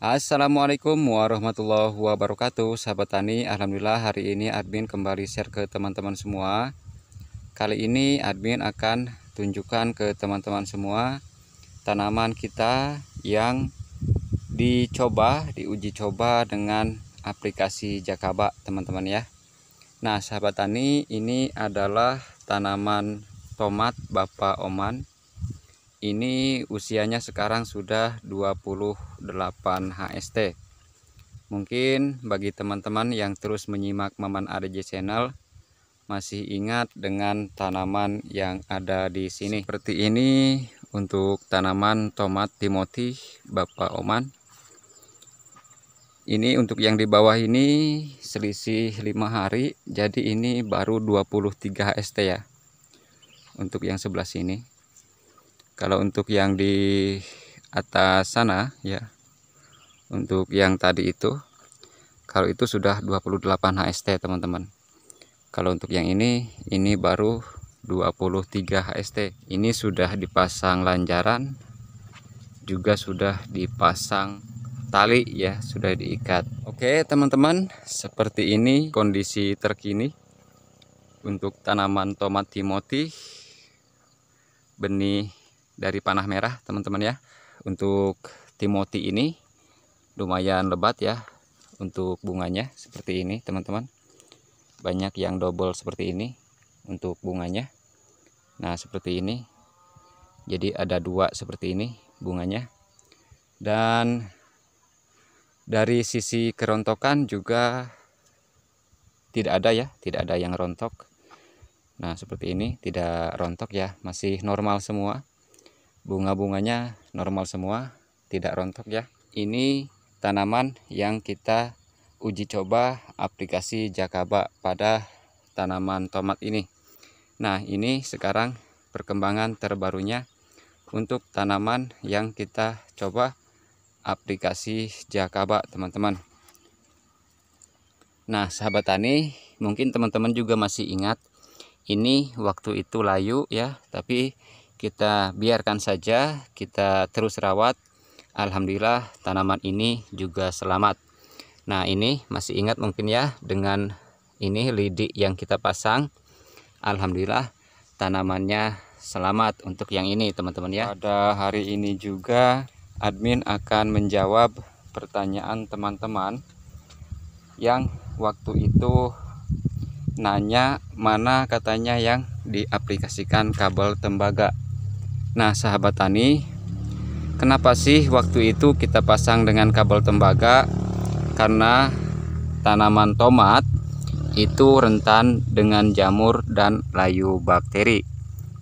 Assalamualaikum warahmatullahi wabarakatuh Sahabat Tani Alhamdulillah hari ini admin kembali share ke teman-teman semua Kali ini admin akan tunjukkan ke teman-teman semua Tanaman kita yang dicoba, diuji coba dengan aplikasi Jakaba teman-teman ya Nah sahabat tani ini adalah tanaman tomat Bapak Oman ini usianya sekarang sudah 28 HST mungkin bagi teman-teman yang terus menyimak Maman ADJ channel masih ingat dengan tanaman yang ada di sini seperti ini untuk tanaman tomat timoti Bapak Oman ini untuk yang di bawah ini selisih 5 hari jadi ini baru 23 HST ya untuk yang sebelah sini kalau untuk yang di atas sana ya untuk yang tadi itu kalau itu sudah 28 HST teman-teman kalau untuk yang ini ini baru 23 HST ini sudah dipasang lanjaran juga sudah dipasang tali ya sudah diikat oke teman-teman seperti ini kondisi terkini untuk tanaman tomat timoti benih dari panah merah teman-teman ya untuk timoti ini lumayan lebat ya untuk bunganya seperti ini teman-teman banyak yang double seperti ini untuk bunganya nah seperti ini jadi ada dua seperti ini bunganya dan dari sisi kerontokan juga tidak ada ya tidak ada yang rontok nah seperti ini tidak rontok ya masih normal semua bunga-bunganya normal semua tidak rontok ya ini tanaman yang kita uji coba aplikasi jakaba pada tanaman tomat ini nah ini sekarang perkembangan terbarunya untuk tanaman yang kita coba aplikasi jakaba teman-teman nah sahabat tani mungkin teman-teman juga masih ingat ini waktu itu layu ya tapi kita biarkan saja kita terus rawat Alhamdulillah tanaman ini juga selamat nah ini masih ingat mungkin ya dengan ini lidi yang kita pasang Alhamdulillah tanamannya selamat untuk yang ini teman-teman ya pada hari ini juga admin akan menjawab pertanyaan teman-teman yang waktu itu nanya mana katanya yang diaplikasikan kabel tembaga Nah sahabat tani Kenapa sih waktu itu kita pasang dengan kabel tembaga Karena tanaman tomat itu rentan dengan jamur dan layu bakteri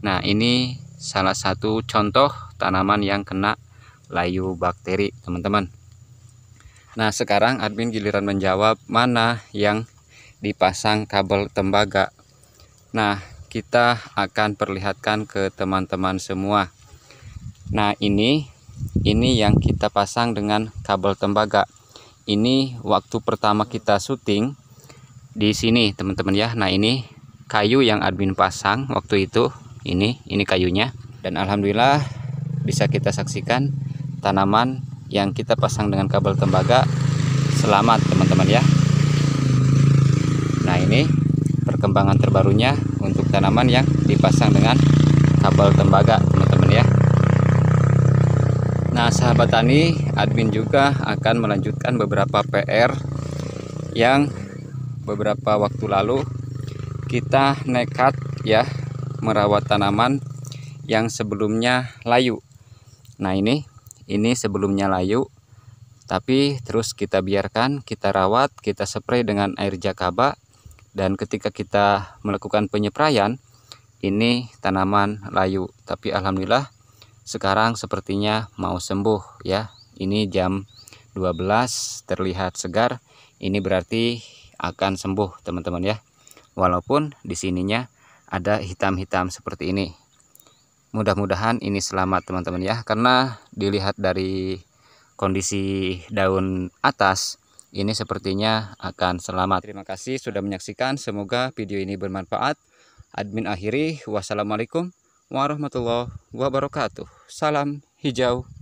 Nah ini salah satu contoh tanaman yang kena layu bakteri teman-teman Nah sekarang admin giliran menjawab mana yang dipasang kabel tembaga Nah kita akan perlihatkan ke teman-teman semua nah ini ini yang kita pasang dengan kabel tembaga ini waktu pertama kita syuting di sini teman-teman ya nah ini kayu yang admin pasang waktu itu ini ini kayunya dan alhamdulillah bisa kita saksikan tanaman yang kita pasang dengan kabel tembaga selamat teman-teman ya nah ini perkembangan terbarunya untuk tanaman yang dipasang dengan kabel tembaga teman-teman ya nah sahabat tani admin juga akan melanjutkan beberapa PR yang beberapa waktu lalu kita nekat ya merawat tanaman yang sebelumnya layu nah ini ini sebelumnya layu tapi terus kita biarkan kita rawat kita spray dengan air jakaba dan ketika kita melakukan penyeprayan ini tanaman layu tapi alhamdulillah sekarang sepertinya mau sembuh ya ini jam 12 terlihat segar ini berarti akan sembuh teman-teman ya walaupun di sininya ada hitam-hitam seperti ini mudah-mudahan ini selamat teman-teman ya karena dilihat dari kondisi daun atas ini sepertinya akan selamat. Terima kasih sudah menyaksikan. Semoga video ini bermanfaat. Admin akhiri. Wassalamualaikum warahmatullahi wabarakatuh. Salam hijau.